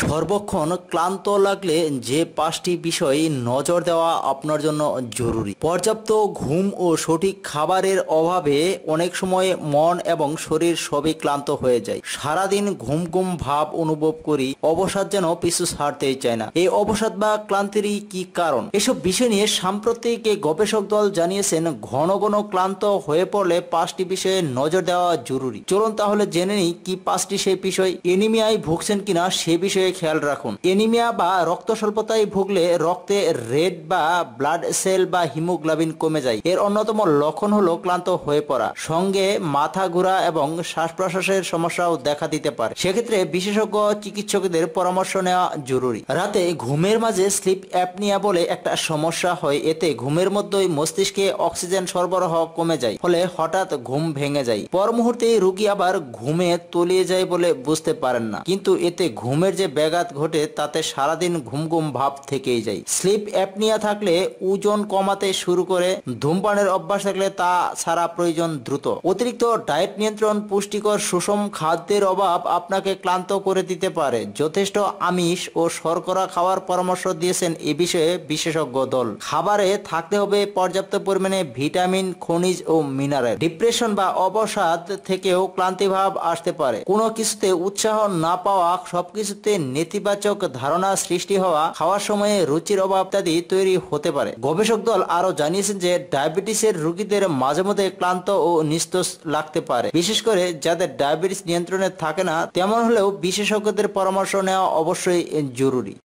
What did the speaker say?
সর্বক্ষণ ক্লান্ত লাগলে যে পাঁচটি বিষয় নজর দেওয়া আপনার জন্য জরুরি পর্যাপ্ত ঘুম ও সঠিক খাবারের অভাবে অনেক সময় মন এবং শরীর সবই ক্লান্ত হয়ে যায় সারাদিন ঘুম ঘুম ভাব অনুভব করি অবসাদ যেন পিছু ছাড়তেই চায় না এই অবসাদ বা ক্লান্তিরই কি কারণ এসব বিষয় নিয়ে সাম্প্রতিক গবেষক দল জানিয়েছেন ঘন ঘন ক্লান্ত হয়ে পড়লে পাঁচটি বিষয়ে নজর দেওয়া জরুরি চলুন তাহলে জেনে নিই কি পাঁচটি সেই বিষয় এনিমিয়ায় ভুগছেন কিনা সে বিষয়ে বিষয়ে খেয়াল রাখুন এনিমিয়া বা রক্ত স্বল্পতায় ভুগলে রক্তে রেড বা ব্লাড সেল বা হিমোগ্লোবিন কমে যায় এর অন্যতম লক্ষণ হলো ক্লান্ত হয়ে পড়া সঙ্গে মাথা ঘোরা এবং শ্বাস প্রশ্বাসের সমস্যাও দেখা দিতে পারে সেক্ষেত্রে বিশেষজ্ঞ চিকিৎসকদের পরামর্শ নেওয়া জরুরি রাতে ঘুমের মাঝে স্লিপ অ্যাপনিয়া বলে একটা সমস্যা হয় এতে ঘুমের মধ্যেই মস্তিষ্কে অক্সিজেন সরবরাহ কমে যায় ফলে হঠাৎ ঘুম ভেঙে যায় পর মুহূর্তে রুগী আবার ঘুমে তলিয়ে যায় বলে বুঝতে পারেন না কিন্তু এতে ঘুমের যে ব্যাঘাত ঘটে তাতে সারাদিন ঘুম ঘুম ভাব থেকেই যায় স্লিপ অ্যাপনিয়া থাকলে ওজন কমাতে শুরু করে ধূমপানের অভ্যাস থাকলে তা ছাড়া প্রয়োজন দ্রুত অতিরিক্ত ডায়েট নিয়ন্ত্রণ পুষ্টিকর সুষম খাদ্যের অভাব আপনাকে ক্লান্ত করে দিতে পারে যথেষ্ট আমিষ ও শর্করা খাওয়ার পরামর্শ দিয়েছেন এ বিষয়ে বিশেষজ্ঞ দল খাবারে থাকতে হবে পর্যাপ্ত পরিমাণে ভিটামিন খনিজ ও মিনারেল ডিপ্রেশন বা অবসাদ থেকেও ক্লান্তিভাব আসতে পারে কোনো কিছুতে উৎসাহ না পাওয়া সবকিছুতে নেতিবাচক ধারণা সৃষ্টি হওয়া খাওয়ার সময়ে রুচির অভাব ইত্যাদি তৈরি হতে পারে গবেষক দল আরো জানিয়েছেন যে ডায়াবেটিসের রোগীদের মাঝে মধ্যে ক্লান্ত ও নিস্তেজ লাগতে পারে বিশেষ করে যাদের ডায়াবেটিস নিয়ন্ত্রণে থাকে না তেমন হলেও বিশেষজ্ঞদের পরামর্শ নেওয়া অবশ্যই জরুরি